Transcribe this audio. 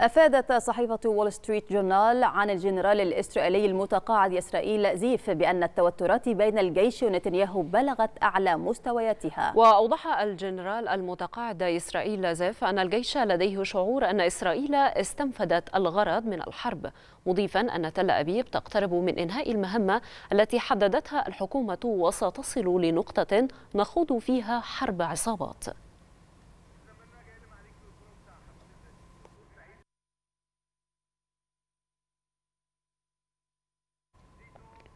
أفادت صحيفة وول ستريت جورنال عن الجنرال الإسرائيلي المتقاعد إسرائيل زيف بأن التوترات بين الجيش ونتنياهو بلغت أعلى مستوياتها وأوضح الجنرال المتقاعد إسرائيل زيف أن الجيش لديه شعور أن إسرائيل استنفدت الغرض من الحرب مضيفا أن تل أبيب تقترب من إنهاء المهمة التي حددتها الحكومة وستصل لنقطة نخوض فيها حرب عصابات